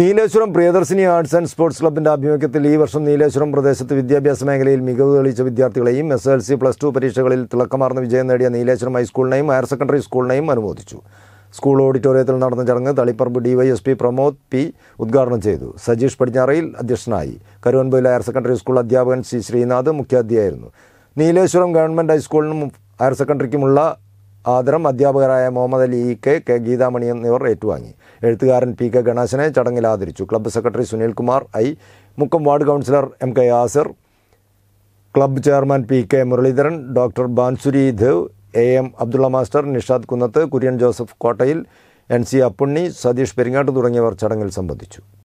Nileshwaram Priyadarshini arts and sports ക്ലബിൻ്റെ ആഭിമുഖ്യത്തിൽ ഈ വർഷം നീലേശ്വരം പ്രദേശത്ത് വിദ്യാഭ്യാസ മേഖലയിൽ മികവ് തെളിയിച്ച വിദ്യാർത്ഥികളെയും S L C plus two പരീക്ഷകളിൽ തിളക്കമാർന്ന വിജയം നേടിയ നീലേശ്വരം ഹൈസ്കൂളിനെയും ഹയർ സെക്കൻഡറി സ്കൂളിനെയും അനുമോദിച്ചു സ്കൂൾ ഓഡിറ്റോറിയത്തിൽ നടന്ന ചടങ്ങ് തളിപ്പറമ്പ് ഡിവൈഎസ്പി പ്രമോദ് പി ഉദ്ഘാടനം ചെയ്തു സജീഷ് പടിഞ്ഞാറയിൽ അധ്യക്ഷനായി കരുവൻപൊയിലെ ഹയർ സെക്കൻഡറി സ്കൂൾ അധ്യാപകൻ സി ശ്രീനാഥ് മുഖ്യാധ്യായിരുന്നു നീലേശ്വരം ഗവൺമെൻറ് ഹൈസ്കൂളിനും ഹയർ സെക്കൻഡറിക്കുമുള്ള ആദരം അധ്യാപകരായ Muhammad Ali E K K Geethamani എന്നിവർ ഏറ്റുവാങ്ങി എഴുത്തുകാരൻ പി കെ ഗണേശനെ ചടങ്ങിൽ ആദരിച്ചു club secretary Sunilkumar I Mukkam ward councillor M K Yasir club chairman P K Muraleedharan doctor Bansuri Dev A M Abdulla master Nishad Kunnath Kurian Joseph Kottayil N C Appunni Satheesh Peringatt തുടങ്ങിയവർ ചടങ്ങിൽ സംബന്ധിച്ചു